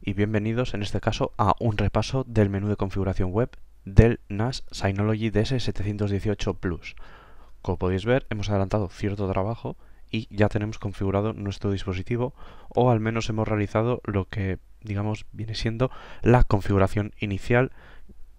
y bienvenidos en este caso a un repaso del menú de configuración web del NAS Synology DS718 Plus. Como podéis ver, hemos adelantado cierto trabajo y ya tenemos configurado nuestro dispositivo o al menos hemos realizado lo que digamos viene siendo la configuración inicial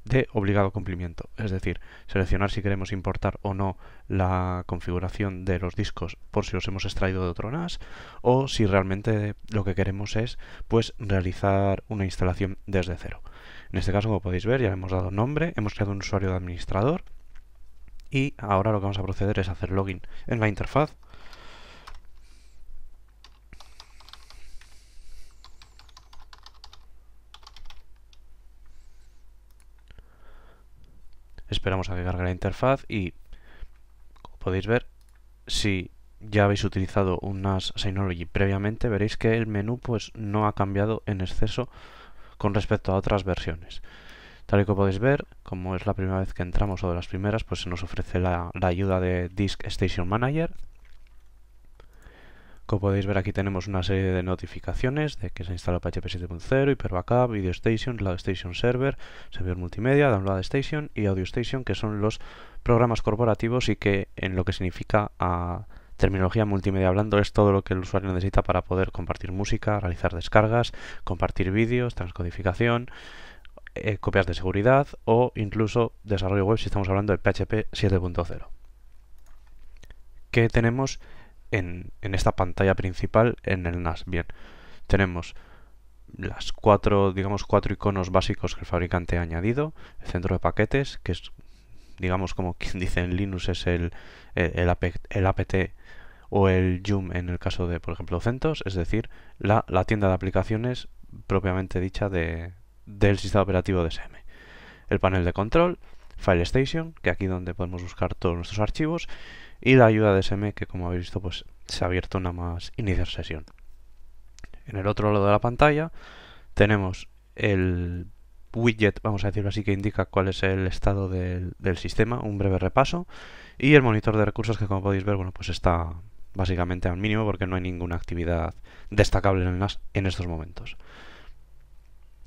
de obligado cumplimiento. Es decir, seleccionar si queremos importar o no la configuración de los discos por si los hemos extraído de otro NAS o si realmente lo que queremos es pues realizar una instalación desde cero. En este caso, como podéis ver, ya le hemos dado nombre, hemos creado un usuario de administrador y ahora lo que vamos a proceder es hacer login en la interfaz Esperamos a que cargue la interfaz y, como podéis ver, si ya habéis utilizado un NAS Synology previamente, veréis que el menú pues, no ha cambiado en exceso con respecto a otras versiones. Tal y como podéis ver, como es la primera vez que entramos o de las primeras, pues se nos ofrece la, la ayuda de Disk Station Manager, como podéis ver aquí tenemos una serie de notificaciones de que se ha instalado PHP 7.0, Hyper Backup, Video Station, Station Server, Servidor Multimedia, Download Station y Audio Station, que son los programas corporativos y que en lo que significa a terminología multimedia hablando es todo lo que el usuario necesita para poder compartir música, realizar descargas, compartir vídeos, transcodificación, eh, copias de seguridad o incluso desarrollo web si estamos hablando de PHP 7.0. ¿Qué tenemos en, esta pantalla principal en el NAS. Bien, tenemos las cuatro, digamos, cuatro iconos básicos que el fabricante ha añadido, el centro de paquetes, que es, digamos, como quien dice en Linux es el, el, apt o el yum en el caso de, por ejemplo, CentOS, es decir, la, tienda de aplicaciones propiamente dicha de, del sistema operativo de SM. El panel de control, File Station, que aquí donde podemos buscar todos nuestros archivos, y la ayuda de SM que como habéis visto pues se ha abierto una más iniciar sesión. En el otro lado de la pantalla tenemos el widget, vamos a decirlo así, que indica cuál es el estado del, sistema, un breve repaso, y el monitor de recursos que como podéis ver, bueno, pues está básicamente al mínimo porque no hay ninguna actividad destacable en, en estos momentos.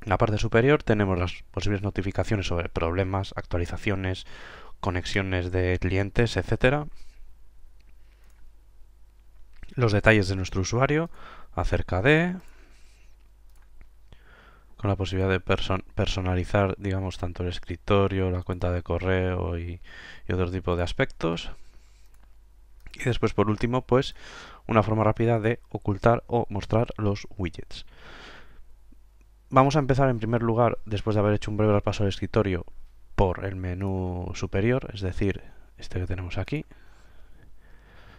En la parte superior tenemos las posibles notificaciones sobre problemas, actualizaciones, conexiones de clientes, etcétera, los detalles de nuestro usuario acerca de, con la posibilidad de personalizar, digamos, tanto el escritorio, la cuenta de correo y, otro tipo de aspectos. Y después, por último, pues una forma rápida de ocultar o mostrar los widgets. Vamos a empezar en primer lugar, después de haber hecho un breve repaso al escritorio, por el menú superior, es decir, este que tenemos aquí,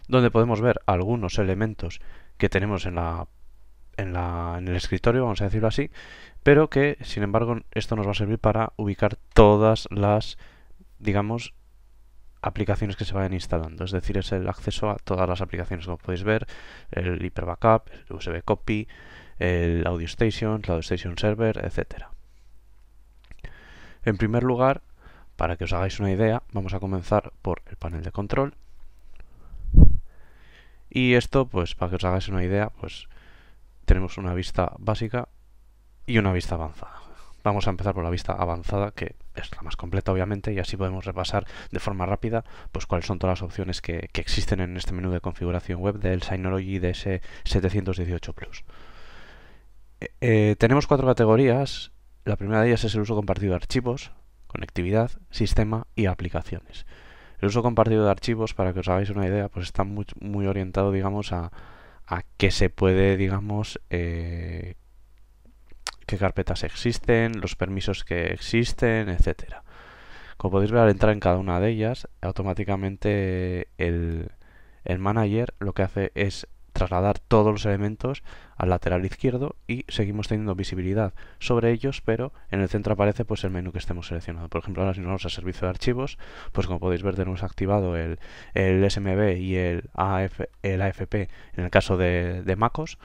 donde podemos ver algunos elementos que tenemos en la en, el escritorio, vamos a decirlo así, pero que, sin embargo, esto nos va a servir para ubicar todas las, digamos, aplicaciones que se vayan instalando. Es decir, es el acceso a todas las aplicaciones, como podéis ver, el Hyper Backup, el USB Copy, el Audio Station, el Audio Station Server, etc. En primer lugar, para que os hagáis una idea, vamos a comenzar por el panel de control y esto, pues para que os hagáis una idea, pues tenemos una vista básica y una vista avanzada. Vamos a empezar por la vista avanzada, que es la más completa obviamente, y así podemos repasar de forma rápida pues cuáles son todas las opciones que, existen en este menú de configuración web del Synology DS718 Plus. Eh, eh, tenemos cuatro categorías. La primera de ellas es el uso compartido de archivos, conectividad, sistema y aplicaciones. El uso compartido de archivos, para que os hagáis una idea, pues está muy, orientado, digamos, a, qué se puede, digamos, eh, qué carpetas existen, los permisos que existen, etc. Como podéis ver al entrar en cada una de ellas, automáticamente el, el manager lo que hace es trasladar todos los elementos al lateral izquierdo y seguimos teniendo visibilidad sobre ellos, pero en el centro aparece pues el menú que estemos seleccionando. Por ejemplo, ahora si nos vamos a servicio de archivos, pues como podéis ver tenemos activado el, SMB y el, AFP en el caso de, de MacOS.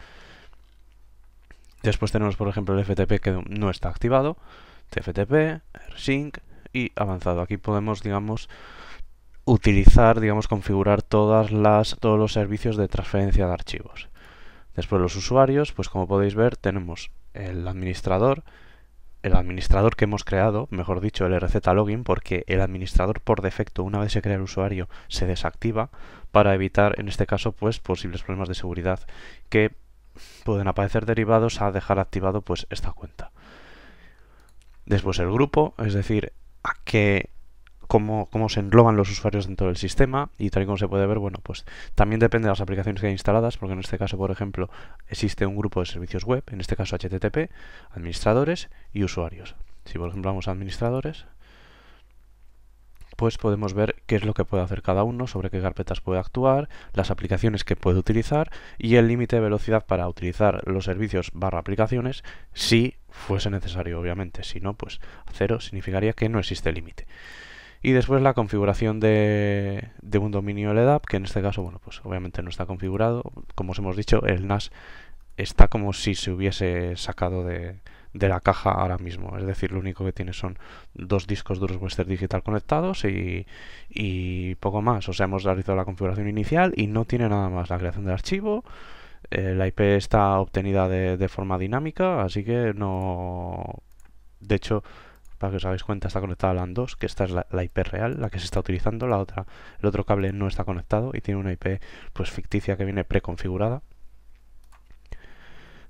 Después tenemos por ejemplo el FTP que no está activado, TFTP, RSync y avanzado. Aquí podemos, digamos, utilizar, digamos, configurar todas las, todos los servicios de transferencia de archivos. Después los usuarios, pues como podéis ver, tenemos el administrador, el administrador que hemos creado, mejor dicho, el RZ login, porque el administrador por defecto, una vez se crea el usuario, se desactiva para evitar, en este caso, pues posibles problemas de seguridad que pueden aparecer derivados a dejar activado pues esta cuenta. Después el grupo, es decir, a qué cómo, se engloban los usuarios dentro del sistema y tal y como se puede ver, bueno, pues también depende de las aplicaciones que hay instaladas, porque en este caso, por ejemplo, existe un grupo de servicios web, en este caso HTTP, administradores y usuarios. Si por ejemplo vamos a administradores, pues podemos ver qué es lo que puede hacer cada uno, sobre qué carpetas puede actuar, las aplicaciones que puede utilizar y el límite de velocidad para utilizar los servicios barra aplicaciones si fuese necesario, obviamente. Si no, pues cero significaría que no existe límite y después la configuración de, de, un dominio LDAP, que en este caso, bueno, pues obviamente no está configurado. Como os hemos dicho, el NAS está como si se hubiese sacado de, la caja ahora mismo. Es decir, lo único que tiene son dos discos duros Western Digital conectados y, y poco más. O sea, hemos realizado la configuración inicial y no tiene nada más. La creación de archivo, eh, la IP está obtenida de, de forma dinámica, así que no... De hecho, para que os hagáis cuenta, está conectada a LAN 2, que esta es la, IP real, la que se está utilizando, la otra, el otro cable no está conectado y tiene una IP pues ficticia que viene preconfigurada.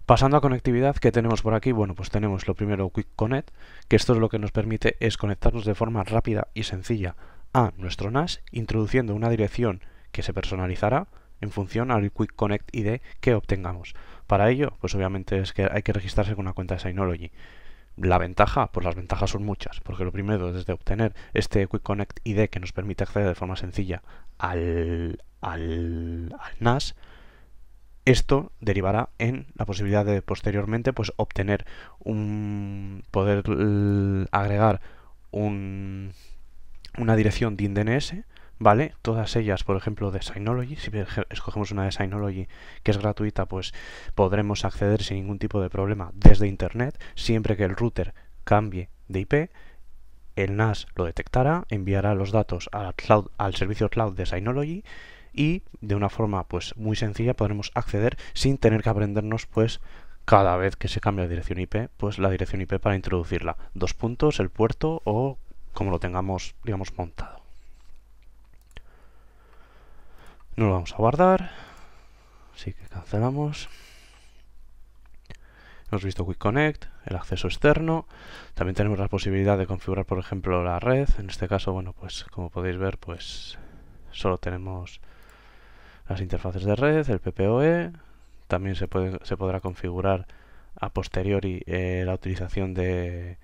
Pasando a conectividad, ¿qué tenemos por aquí? Bueno, pues tenemos lo primero Quick Connect, que esto es lo que nos permite es conectarnos de forma rápida y sencilla a nuestro NAS, introduciendo una dirección que se personalizará en función al Quick Connect ID que obtengamos. Para ello, pues obviamente es que hay que registrarse con una cuenta de Synology. La ventaja, pues las ventajas son muchas, porque lo primero desde obtener este Quick Connect ID que nos permite acceder de forma sencilla al, al, NAS, esto derivará en la posibilidad de posteriormente pues obtener un poder agregar un, una dirección DIN DNS ¿vale? Todas ellas, por ejemplo, de Synology, si escogemos una de Synology que es gratuita, pues podremos acceder sin ningún tipo de problema desde Internet, siempre que el router cambie de IP, el NAS lo detectará, enviará los datos al, cloud, al servicio cloud de Synology y de una forma pues muy sencilla podremos acceder sin tener que aprendernos pues cada vez que se cambia la dirección IP, pues la dirección IP para introducirla, dos puntos, el puerto o como lo tengamos digamos montado. No lo vamos a guardar. Así que cancelamos. Hemos visto Quick Connect, el acceso externo. También tenemos la posibilidad de configurar, por ejemplo, la red. En este caso, bueno, pues como podéis ver, pues solo tenemos las interfaces de red, el PPOE. También se, puede, se podrá configurar a posteriori eh, la utilización de,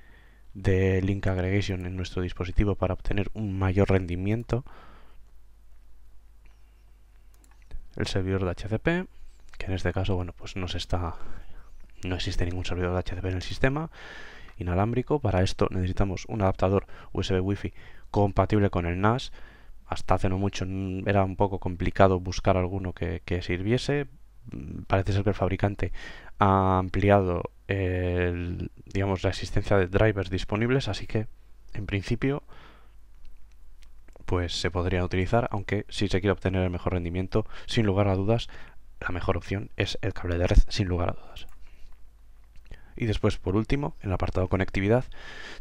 de Link Aggregation en nuestro dispositivo para obtener un mayor rendimiento el servidor de HCP, que en este caso, bueno, pues se está, no existe ningún servidor de HCP en el sistema inalámbrico. Para esto necesitamos un adaptador USB Wi-Fi compatible con el NAS. Hasta hace no mucho era un poco complicado buscar alguno que, sirviese. Parece ser que el fabricante ha ampliado digamos, la existencia de drivers disponibles, así que en principio pues se podrían utilizar, aunque si se quiere obtener el mejor rendimiento, sin lugar a dudas, la mejor opción es el cable de red, sin lugar a dudas. Y después, por último, en el apartado conectividad,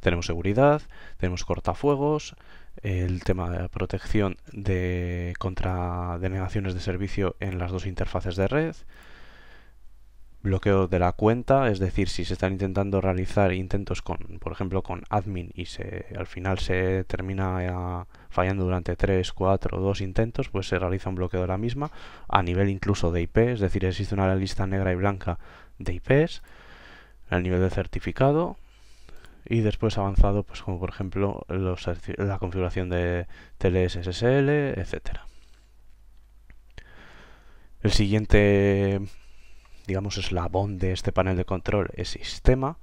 tenemos seguridad, tenemos cortafuegos, el tema de protección de, contra denegaciones de servicio en las dos interfaces de red, bloqueo de la cuenta, es decir, si se están intentando realizar intentos con, por ejemplo, con admin y se, al final se termina eh, fallando durante 3, 4 o 2 intentos, pues se realiza un bloqueo de la misma a nivel incluso de IP, es decir, existe una lista negra y blanca de IPs, al nivel de certificado y después avanzado, pues como por ejemplo la configuración de TLS SSL, etcétera. El siguiente digamos, eslabón de este panel de control es sistema,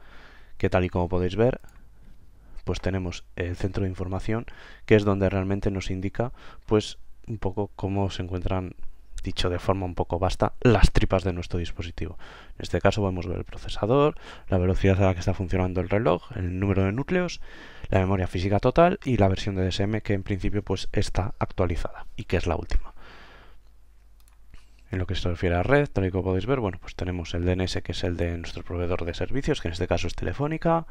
que tal y como podéis ver, pues tenemos el centro de información, que es donde realmente nos indica, pues, un poco cómo se encuentran, dicho de forma un poco vasta, las tripas de nuestro dispositivo. En este caso podemos ver el procesador, la velocidad a la que está funcionando el reloj, el número de núcleos, la memoria física total y la versión de DSM que en principio pues está actualizada y que es la última. En lo que se refiere a red, tal y como podéis ver, bueno, pues tenemos el DNS que es el de nuestro proveedor de servicios, que en este caso es Telefónica.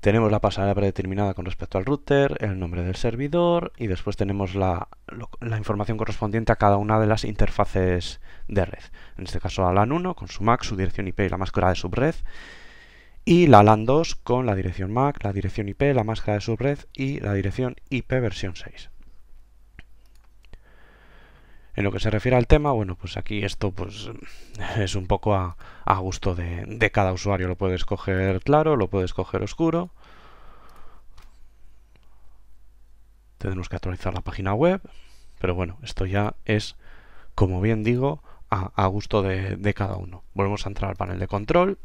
Tenemos la pasarela predeterminada con respecto al router, el nombre del servidor y después tenemos la, la información correspondiente a cada una de las interfaces de red. En este caso la LAN 1 con su MAC, su dirección IP y la máscara de subred y la LAN 2 con la dirección MAC, la dirección IP, la máscara de subred y la dirección IP versión 6. En lo que se refiere al tema, bueno, pues aquí esto pues es un poco a, gusto de, cada usuario. Lo puedes coger claro, lo puedes coger oscuro. tenemos que actualizar la página web, pero bueno, esto ya es, como bien digo, a, gusto de, de cada uno. Volvemos a entrar al panel de control.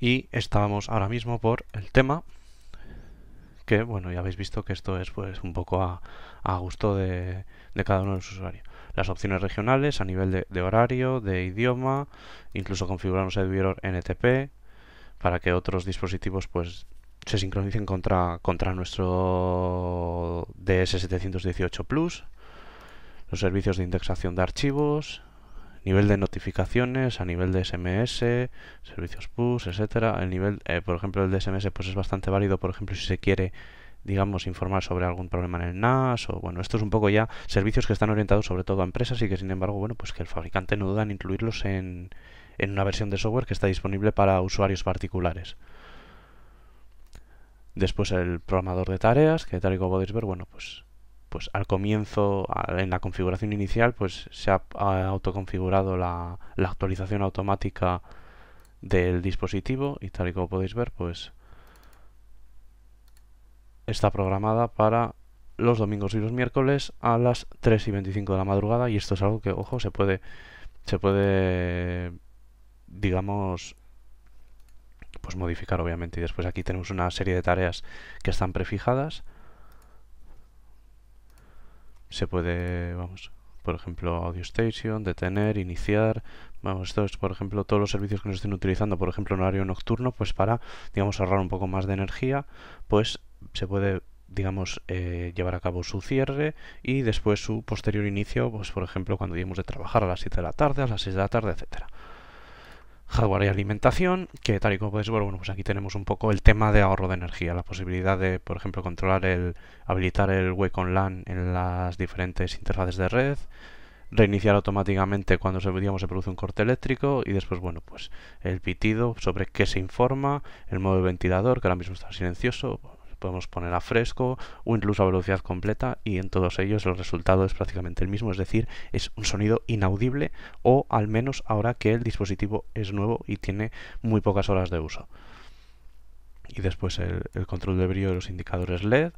Y estábamos ahora mismo por el tema que bueno ya habéis visto que esto es pues un poco a, a gusto de, cada uno de sus usuarios. Las opciones regionales a nivel de, horario, de idioma, incluso configurar el servidor NTP para que otros dispositivos pues se sincronicen contra, contra nuestro DS718 Plus, los servicios de indexación de archivos, nivel de notificaciones, a nivel de SMS, servicios push, etcétera. El nivel, eh, por ejemplo, el de SMS pues es bastante válido, por ejemplo, si se quiere digamos, informar sobre algún problema en el NAS o, bueno, esto es un poco ya servicios que están orientados sobre todo a empresas y que, sin embargo, bueno, pues que el fabricante no duda en incluirlos en, una versión de software que está disponible para usuarios particulares. Después el programador de tareas, que tal y como podéis ver, bueno, pues, pues al comienzo, en la configuración inicial, pues se ha, autoconfigurado la, la actualización automática del dispositivo y tal y como podéis ver, pues está programada para los domingos y los miércoles a las 3 y 25 de la madrugada y esto es algo que, ojo, se puede, se puede, digamos, pues modificar obviamente. Y después aquí tenemos una serie de tareas que están prefijadas. Se puede, vamos, por ejemplo, Audio Station, detener, iniciar. Vamos, esto es, por ejemplo, todos los servicios que nos estén utilizando, por ejemplo, en horario nocturno, pues para, digamos, ahorrar un poco más de energía, pues se puede digamos, eh, llevar a cabo su cierre y después su posterior inicio, pues por ejemplo, cuando lleguemos de trabajar a las 7 de la tarde, a las 6 de la tarde, etcétera. Hardware y alimentación, que tal y como podéis bueno, pues aquí tenemos un poco el tema de ahorro de energía, la posibilidad de, por ejemplo, controlar el, habilitar el Wake on LAN en las diferentes interfaces de red, reiniciar automáticamente cuando se, se produce un corte eléctrico y después, bueno, pues el pitido sobre qué se informa, el modo de ventilador, que ahora mismo está silencioso, podemos poner a fresco o incluso a velocidad completa y en todos ellos el resultado es prácticamente el mismo, es decir, es un sonido inaudible o al menos ahora que el dispositivo es nuevo y tiene muy pocas horas de uso. Y después el, control de brillo de los indicadores LED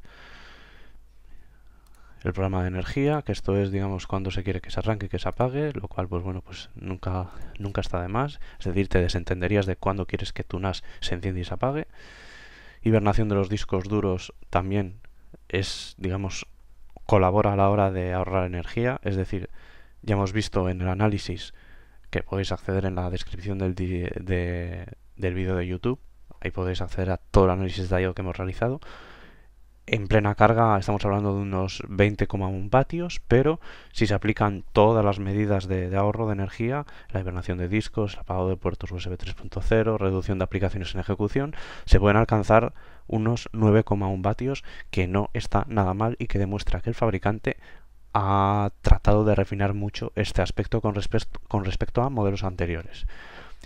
el programa de energía, que esto es, digamos, cuando se quiere que se arranque, que se apague, lo cual, pues bueno, pues nunca, nunca está de más. Es decir, te desentenderías de cuándo quieres que tu NAS se encienda y se apague hibernación de los discos duros también es, digamos, colabora a la hora de ahorrar energía, es decir, ya hemos visto en el análisis que podéis acceder en la descripción del, del vídeo de YouTube, ahí podéis acceder a todo el análisis de IO que hemos realizado, en plena carga estamos hablando de unos 20,1 vatios, pero si se aplican todas las medidas de, ahorro de energía, la hibernación de discos, el apagado de puertos USB 3.0, reducción de aplicaciones en ejecución, se pueden alcanzar unos 9,1 vatios, que no está nada mal y que demuestra que el fabricante ha tratado de refinar mucho este aspecto con, con respecto a modelos anteriores.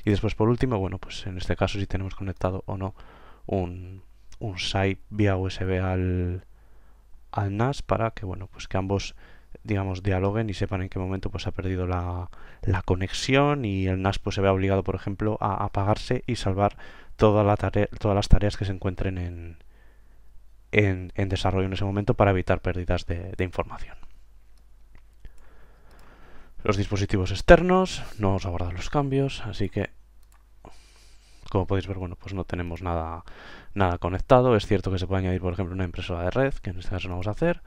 Y después, por último, bueno, pues en este caso si tenemos conectado o no un, un site vía USB al, NAS para que bueno pues que ambos digamos dialoguen y sepan en qué momento pues ha perdido la, conexión y el NAS pues se ve obligado por ejemplo a apagarse y salvar la todas las tareas que se encuentren en, en, en, desarrollo en ese momento para evitar pérdidas de, información. Los dispositivos externos, no a guardar los cambios, así que como podéis ver, bueno, pues no tenemos nada, nada conectado. Es cierto que se puede añadir, por ejemplo, una impresora de red, que en este caso no vamos a hacer.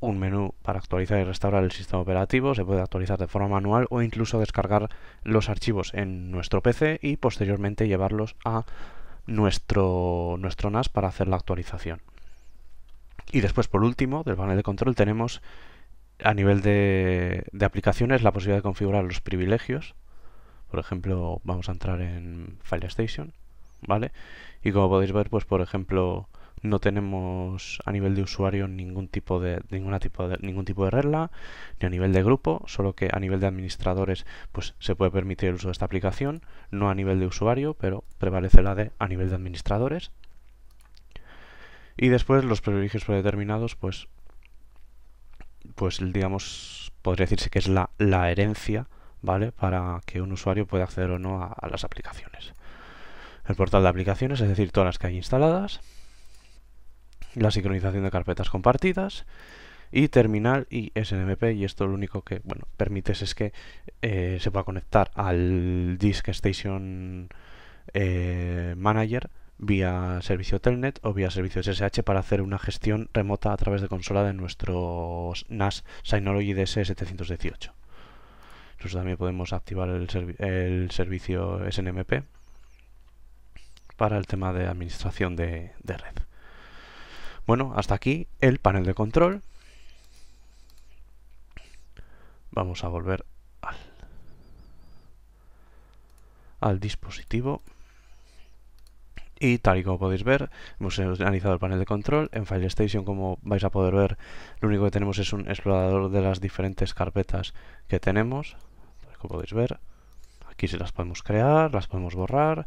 Un menú para actualizar y restaurar el sistema operativo, se puede actualizar de forma manual o incluso descargar los archivos en nuestro PC y posteriormente llevarlos a nuestro, nuestro NAS para hacer la actualización. Y después, por último, del panel de control tenemos a nivel de, aplicaciones la posibilidad de configurar los privilegios por ejemplo, vamos a entrar en File Station, ¿vale? Y como podéis ver, pues por ejemplo, no tenemos a nivel de usuario ningún tipo de, ninguna tipo de ningún tipo de regla ni a nivel de grupo solo que a nivel de administradores pues se puede permitir el uso de esta aplicación no a nivel de usuario pero prevalece la de a nivel de administradores y después los privilegios predeterminados pues pues digamos podría decirse que es la, la herencia ¿vale? Para que un usuario pueda acceder o no a, las aplicaciones. El portal de aplicaciones, es decir, todas las que hay instaladas, la sincronización de carpetas compartidas y terminal y SNMP y esto lo único que bueno permites es que eh, se pueda conectar al Disk Station eh, Manager vía servicio Telnet o vía servicio SSH para hacer una gestión remota a través de consola de nuestro NAS Synology DS718 también podemos activar el, servicio SNMP para el tema de administración de, red. Bueno, hasta aquí el panel de control. Vamos a volver al, al dispositivo. Y tal y como podéis ver, hemos analizado el panel de control. En FileStation, como vais a poder ver, lo único que tenemos es un explorador de las diferentes carpetas que tenemos como podéis ver. Aquí se las podemos crear, las podemos borrar,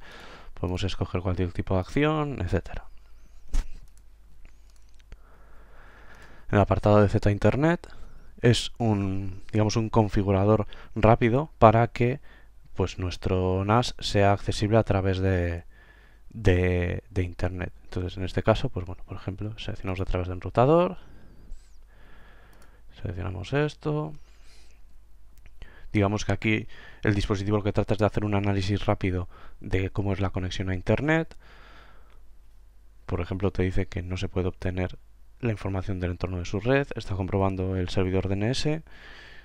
podemos escoger cualquier tipo de acción, etc. el apartado de Z Internet es un, digamos, un configurador rápido para que pues, nuestro NAS sea accesible a través de, Internet. Entonces, en este caso, pues bueno, por ejemplo, seleccionamos a través de un rotador, seleccionamos esto, Digamos que aquí el dispositivo lo que trata es de hacer un análisis rápido de cómo es la conexión a Internet. Por ejemplo, te dice que no se puede obtener la información del entorno de su red, está comprobando el servidor DNS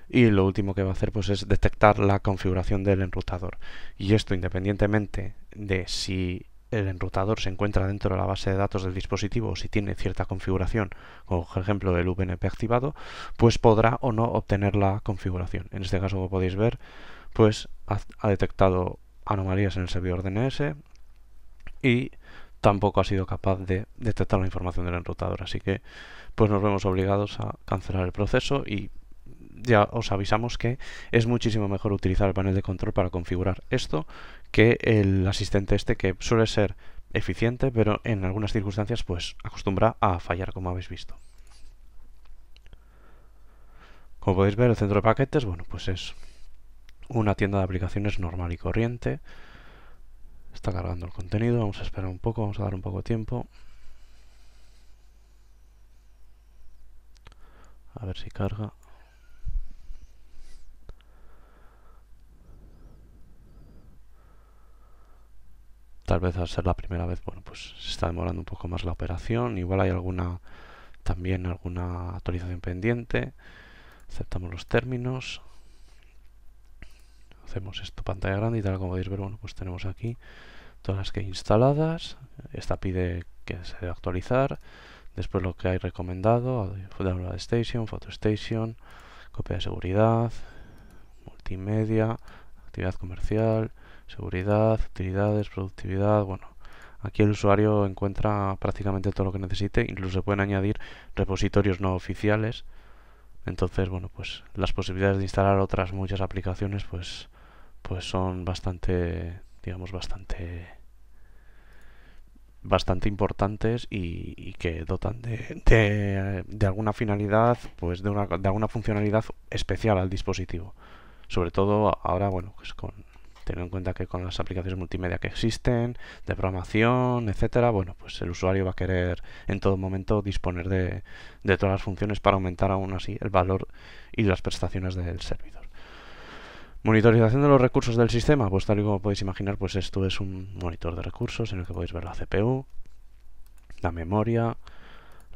y lo último que va a hacer pues, es detectar la configuración del enrutador. Y esto independientemente de si el enrutador se encuentra dentro de la base de datos del dispositivo o si tiene cierta configuración, como por ejemplo el VNP activado, pues podrá o no obtener la configuración. En este caso, como podéis ver, pues ha detectado anomalías en el servidor DNS y tampoco ha sido capaz de detectar la información del enrutador. Así que pues nos vemos obligados a cancelar el proceso y ya os avisamos que es muchísimo mejor utilizar el panel de control para configurar esto que el asistente este que suele ser eficiente, pero en algunas circunstancias pues acostumbra a fallar como habéis visto. Como podéis ver, el centro de paquetes, bueno, pues es una tienda de aplicaciones normal y corriente. Está cargando el contenido, vamos a esperar un poco, vamos a dar un poco de tiempo. A ver si carga. Tal vez al ser la primera vez, bueno, pues se está demorando un poco más la operación. Igual hay alguna también alguna actualización pendiente. Aceptamos los términos. Hacemos esto pantalla grande y tal como podéis ver, bueno, pues tenemos aquí todas las que instaladas. Esta pide que se actualizar. Después lo que hay recomendado, Download Station, Photo Station, copia de seguridad, multimedia, actividad comercial, seguridad, utilidades, productividad, bueno, Aquí el usuario encuentra prácticamente todo lo que necesite, incluso se pueden añadir repositorios no oficiales. Entonces, bueno, pues las posibilidades de instalar otras muchas aplicaciones pues pues son bastante, digamos, bastante bastante importantes y, que dotan de, de, alguna finalidad, pues de, una, de alguna funcionalidad especial al dispositivo. Sobre todo ahora, bueno, pues con Teniendo en cuenta que con las aplicaciones multimedia que existen, de programación, etcétera, bueno, pues el usuario va a querer en todo momento disponer de, todas las funciones para aumentar aún así el valor y las prestaciones del servidor. Monitorización de los recursos del sistema, pues tal y como podéis imaginar, pues esto es un monitor de recursos en el que podéis ver la CPU, la memoria,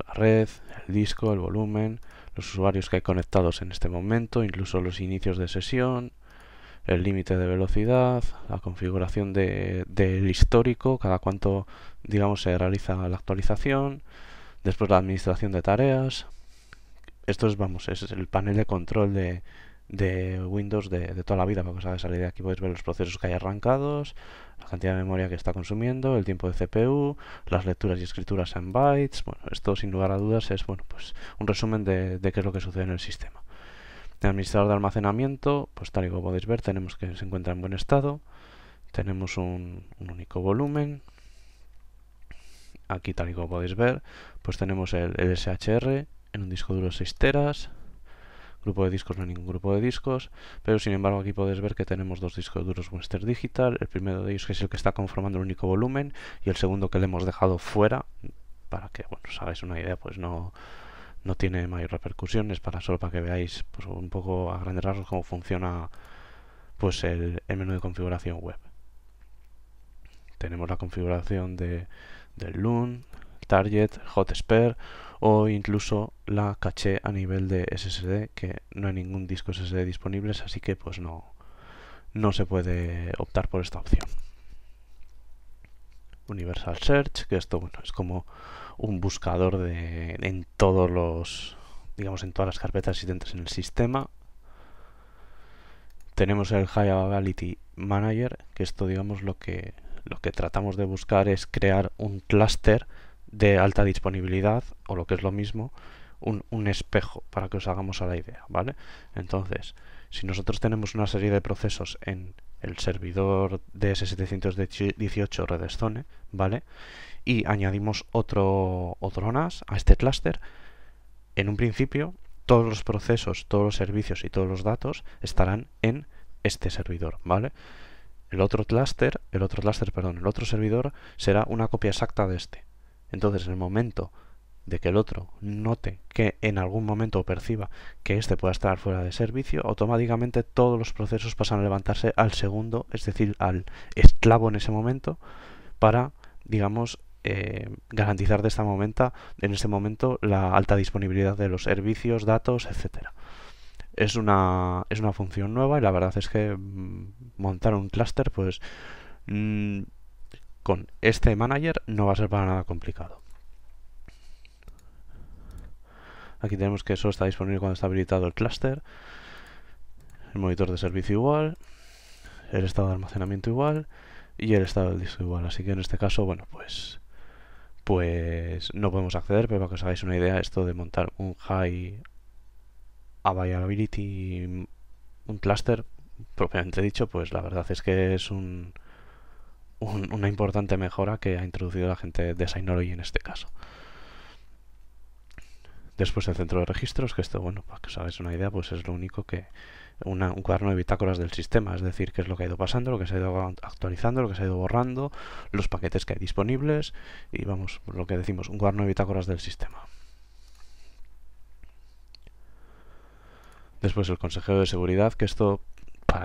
la red, el disco, el volumen, los usuarios que hay conectados en este momento, incluso los inicios de sesión, el límite de velocidad, la configuración del histórico, cada cuánto digamos se realiza la actualización, después la administración de tareas. Esto es, vamos, es el panel de control de, Windows de, toda la vida, para que os Aquí podéis ver los procesos que hay arrancados, la cantidad de memoria que está consumiendo, el tiempo de CPU, las lecturas y escrituras en bytes. Bueno, esto sin lugar a dudas es bueno, pues un resumen de qué es lo que sucede en el sistema. El administrador de almacenamiento, pues tal y como podéis ver, tenemos que se encuentra en buen estado. Tenemos un, único volumen. Aquí tal y como podéis ver, pues tenemos el, SHR en un disco duro 6 teras. Grupo de discos no hay ningún grupo de discos, pero sin embargo aquí podéis ver que tenemos dos discos duros Western Digital, el primero de ellos que es el que está conformando el único volumen y el segundo que le hemos dejado fuera, para que bueno, os hagáis una idea, pues no, no tiene más repercusiones, para solo para que veáis pues, un poco a grandes rasgos cómo funciona pues el, menú de configuración web. Tenemos la configuración de, del Loon, Target, SPARE o incluso la caché a nivel de SSD, que no hay ningún disco SSD disponible, así que pues no, no se puede optar por esta opción. Universal Search, que esto bueno, es como un buscador de, en todos los, digamos, en todas las carpetas existentes en el sistema. Tenemos el High Availability Manager, que esto, digamos, lo que, lo que tratamos de buscar es crear un clúster de alta disponibilidad, o lo que es lo mismo, un, un, espejo para que os hagamos a la idea, ¿vale? Entonces, si nosotros tenemos una serie de procesos en el servidor DS718 Redstone, ¿vale? y añadimos otro, otro NAS a este clúster, en un principio todos los procesos, todos los servicios y todos los datos estarán en este servidor, ¿vale? El otro clúster, el otro perdón, el otro servidor será una copia exacta de este. Entonces, en el momento de que el otro note que en algún momento perciba que este pueda estar fuera de servicio, automáticamente todos los procesos pasan a levantarse al segundo, es decir, al esclavo en ese momento, para, digamos, eh, garantizar de esta momento, en este momento la alta disponibilidad de los servicios, datos, etcétera. Es una, es una función nueva y la verdad es que mm, montar un clúster, pues mm, con este manager no va a ser para nada complicado. Aquí tenemos que eso está disponible cuando está habilitado el clúster. El monitor de servicio igual. El estado de almacenamiento igual. Y el estado del disco igual. Así que en este caso, bueno, pues pues no podemos acceder, pero para que os hagáis una idea, esto de montar un high availability, un cluster, propiamente dicho, pues la verdad es que es un, un, una importante mejora que ha introducido la gente de Synology en este caso. Después el centro de registros, que esto, bueno, para que os hagáis una idea, pues es lo único que, un cuaderno de bitácoras del sistema, es decir, qué es lo que ha ido pasando, lo que se ha ido actualizando, lo que se ha ido borrando, los paquetes que hay disponibles y vamos, lo que decimos, un cuaderno de bitácoras del sistema. Después el consejero de seguridad, que esto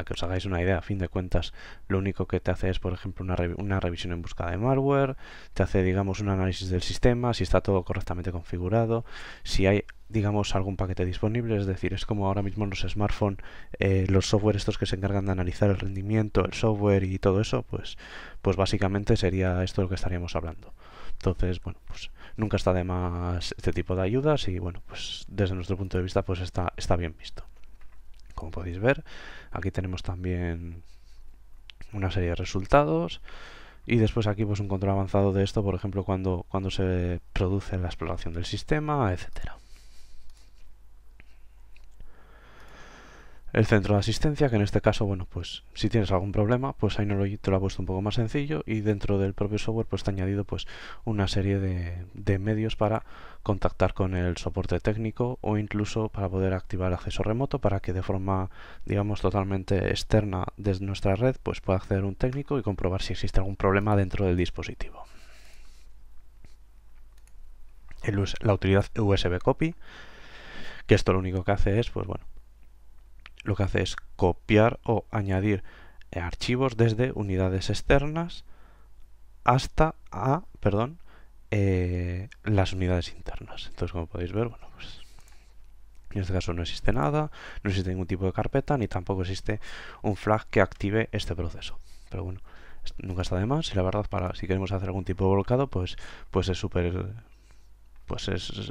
que os hagáis una idea, a fin de cuentas, lo único que te hace es, por ejemplo, una, revisión en busca de malware, te hace, digamos, un análisis del sistema, si está todo correctamente configurado, si hay digamos, algún paquete disponible, es decir, es como ahora mismo en los smartphones, eh, los software estos que se encargan de analizar el rendimiento, el software y todo eso, pues, pues básicamente sería esto de lo que estaríamos hablando. Entonces, bueno, pues nunca está de más este tipo de ayudas y bueno, pues desde nuestro punto de vista pues está, está bien visto como podéis ver. Aquí tenemos también una serie de resultados y después aquí pues un control avanzado de esto, por ejemplo, cuando, cuando se produce la exploración del sistema, etcétera. el centro de asistencia, que en este caso, bueno, pues si tienes algún problema, pues Synology te lo ha puesto un poco más sencillo y dentro del propio software pues te ha añadido pues una serie de, medios para contactar con el soporte técnico o incluso para poder activar acceso remoto para que de forma, digamos, totalmente externa desde nuestra red pues pueda acceder un técnico y comprobar si existe algún problema dentro del dispositivo. la utilidad USB Copy, que esto lo único que hace es, pues bueno, lo que hace es copiar o añadir eh, archivos desde unidades externas hasta a, perdón, eh, las unidades internas. Entonces, como podéis ver, bueno, pues en este caso no existe nada, no existe ningún tipo de carpeta, ni tampoco existe un flag que active este proceso. Pero bueno, nunca está de más y la verdad para si queremos hacer algún tipo de volcado, pues, pues es súper... pues es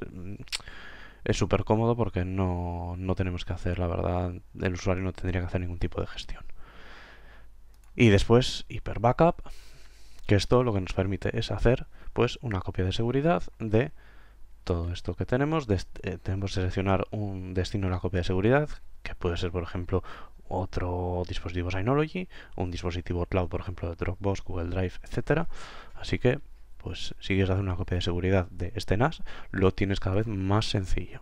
es súper cómodo porque no, tenemos que hacer, la verdad, el usuario no tendría que hacer ningún tipo de gestión. Y después, Hyper Backup, que esto lo que nos permite es hacer pues una copia de seguridad de todo esto que tenemos. Eh, tenemos que seleccionar un destino de la copia de seguridad, que puede ser, por ejemplo, otro dispositivo Synology, un dispositivo cloud, por ejemplo, de Dropbox, Google Drive, etcétera. Así que pues si quieres hacer una copia de seguridad de este NAS, lo tienes cada vez más sencillo.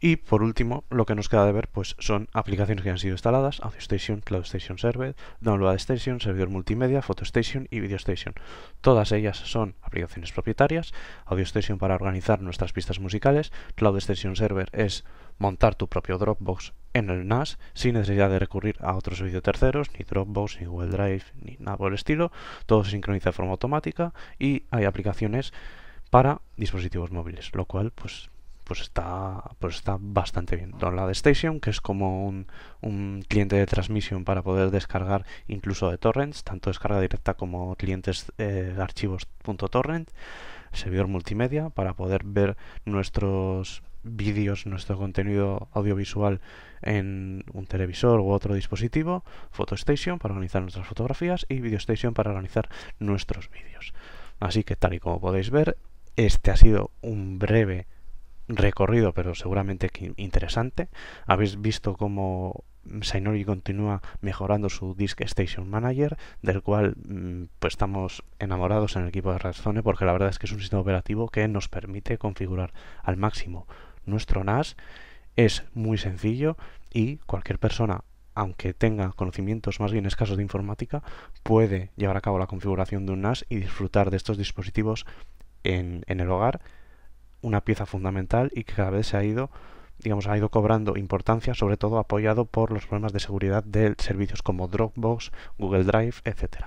Y por último, lo que nos queda de ver pues, son aplicaciones que han sido instaladas, AudioStation, CloudStation Server, Download Station, Servidor Multimedia, PhotoStation y VideoStation. Todas ellas son aplicaciones propietarias, AudioStation para organizar nuestras pistas musicales, CloudStation Server es montar tu propio Dropbox en el NAS sin necesidad de recurrir a otros servicios terceros, ni Dropbox, ni Google Drive, ni nada por el estilo. Todo se sincroniza de forma automática y hay aplicaciones para dispositivos móviles, lo cual pues pues está, pues está bastante bien. de Station, que es como un, cliente de transmisión para poder descargar incluso de torrents, tanto descarga directa como clientes eh, .torrent, Servidor multimedia para poder ver nuestros vídeos, nuestro contenido audiovisual en un televisor u otro dispositivo, PhotoStation para organizar nuestras fotografías y VideoStation para organizar nuestros vídeos. Así que tal y como podéis ver, este ha sido un breve recorrido, pero seguramente interesante. Habéis visto cómo Sainori continúa mejorando su Disk Station Manager, del cual mm, pues estamos enamorados en el equipo de Redzone, porque la verdad es que es un sistema operativo que nos permite configurar al máximo nuestro NAS. Es muy sencillo y cualquier persona aunque tenga conocimientos más bien escasos de informática, puede llevar a cabo la configuración de un NAS y disfrutar de estos dispositivos en el hogar una pieza fundamental y que cada vez se ha ido, digamos, ha ido cobrando importancia, sobre todo apoyado por los problemas de seguridad de servicios como Dropbox, Google Drive, etc.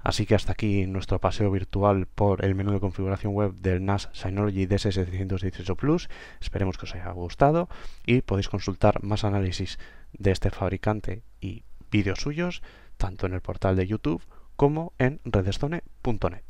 Así que hasta aquí nuestro paseo virtual por el menú de configuración web del NAS Synology DS718 Plus. Esperemos que os haya gustado y podéis consultar más análisis de este fabricante y vídeos suyos tanto en el portal de YouTube como en redestone.net.